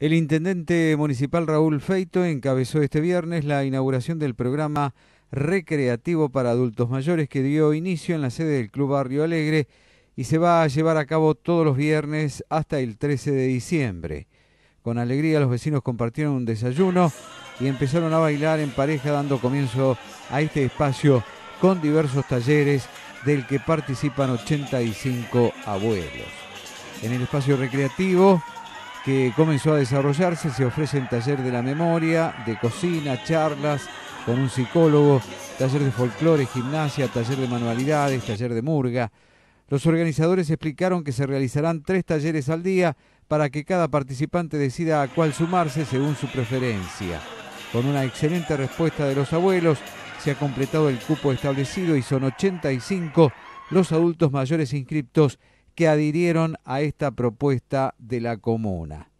El intendente municipal Raúl Feito encabezó este viernes la inauguración del programa recreativo para adultos mayores que dio inicio en la sede del Club Barrio Alegre y se va a llevar a cabo todos los viernes hasta el 13 de diciembre. Con alegría los vecinos compartieron un desayuno y empezaron a bailar en pareja dando comienzo a este espacio con diversos talleres del que participan 85 abuelos. En el espacio recreativo que comenzó a desarrollarse. Se ofrecen taller de la memoria, de cocina, charlas con un psicólogo, taller de folclore, gimnasia, taller de manualidades, taller de murga. Los organizadores explicaron que se realizarán tres talleres al día para que cada participante decida a cuál sumarse según su preferencia. Con una excelente respuesta de los abuelos, se ha completado el cupo establecido y son 85 los adultos mayores inscriptos que adhirieron a esta propuesta de la comuna.